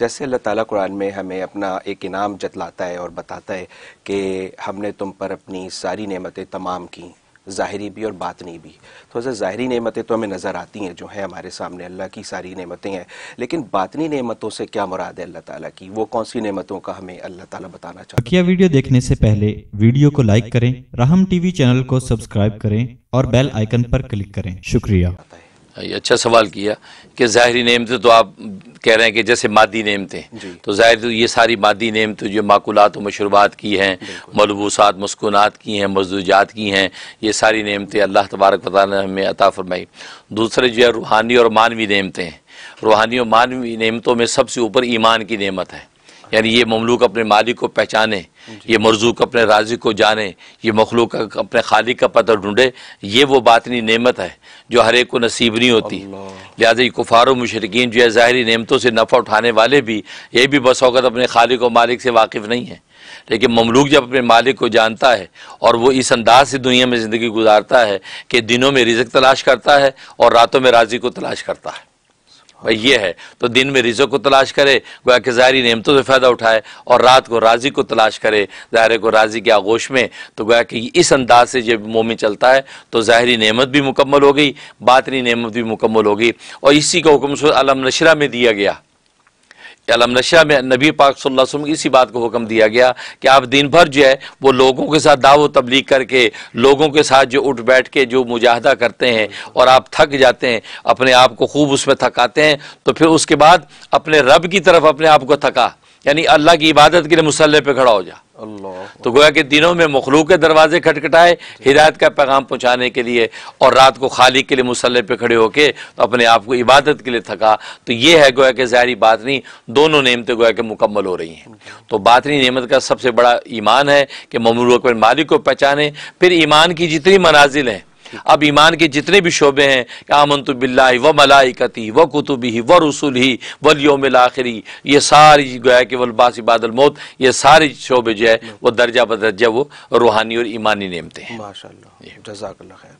जैसे अल्लाह ताला कुरान में हमें अपना एक इनाम जतलाता है और बताता है कि हमने तुम पर अपनी सारी नेमतें तमाम की ज़ाहरी भी और बातनी भी तो सर ज़ाहरी नेमतें तो हमें नज़र आती हैं जो हैं हमारे सामने अल्लाह की सारी नेमतें हैं लेकिन बातनी नेमतों से क्या मुराद है अल्लाह ताला की वो कौन सी नेमतों का हमें अल्लाह ताला बताना चाहिए बकिया वीडियो देखने से पहले वीडियो को लाइक करें रहम टीवी चैनल को सब्सक्राइब करें और बेल आइकन पर क्लिक करें शुक्रिया ये अच्छा सवाल किया कि ज़ाहरी नियमतें तो आप कह रहे हैं कि जैसे मादी नियमतें तो ज़ाहिर तो ये सारी मादी नियमतें जो माकूलत व मशरूबात की हैं मलबूसात मस्कुनात की हैं मजदूजात की हैं ये सारी नियमतें अल्लाह तबारक वाली ने हमें अता फरमाई दूसरे जो है रूहानी और मानवी नियमतें हैं रूहानी और मानवी नियमतों में सबसे ऊपर ईमान की नियमत है यानी ये ममलूक अपने मालिक को पहचाने ये मरजूक अपने राजी को जाने ये मखलूक अपने खाली का पता ढूंढे ये वो बातनी नेमत है जो हर एक को नसीब नहीं होती लिहाजा ये कुफार मशरकिन जो है ज़ाहरी नेमतों से नफ़ा उठाने वाले भी ये भी बस बसौकत अपने खालिक और मालिक से वाकिफ़ नहीं है लेकिन ममलूक जब अपने मालिक को जानता है और वो इस अंदाज से दुनिया में ज़िंदगी गुजारता है कि दिनों में रिजक तलाश करता है और रातों में राजी को तलाश करता है ये है तो दिन में रिजो को तलाश करे गोया कि ज़ाहरी नियमतों से फ़ायदा उठाए और रात को राजी को तलाश करे ज़ाहरे को राजी के आगोश में तो गोया कि इस अंदाज से जब मोमी चलता है तो ज़ाहरी नेमत भी मुकम्मल हो गई बातनी नेमत भी मुकम्मल हो गई और इसी का हुक्म अलम नशरा में दिया गया अलमनशा में नबी पाक सल्लल्लाहु अलैहि वसल्लम इसी बात को हुक्म दिया गया कि आप दिन भर जो है वो लोगों के साथ दावो तबलीग करके लोगों के साथ जो उठ बैठ के जो मुजाहदा करते हैं और आप थक जाते हैं अपने आप को खूब उसमें थकाते हैं तो फिर उसके बाद अपने रब की तरफ अपने आप को थका यानी अल्लाह की इबादत के लिए मुसल्ले पर खड़ा हो जा तो गोया के दिनों में मखलूक के दरवाजे खटखटाए हिदायत का पैगाम पहुँचाने के लिए और रात को खाली के लिए मुसल्ले पे खड़े होके तो अपने आप को इबादत के लिए थका तो ये है गोया के ज़ाहरी बात नहीं दोनों नियमतें गोया के मुकम्मल हो रही हैं तो बातनी नियमत का सबसे बड़ा ईमान है कि ममरूक मालिक को पहचाने फिर ईमान की जितनी मनाजिल हैं अब ईमान के जितने भी शोबे हैं आमन तो बिल्ला व मलाइकती व कुतुबी व रसूल ही वलियोम आखिरी ये सारी गोया कि वलबास बादल मौत ये सारे शोबे जो है वो दर्जा बदर्जा वो रूहानी और ईमानी नियमते हैं माशा जजाकल्ला खैर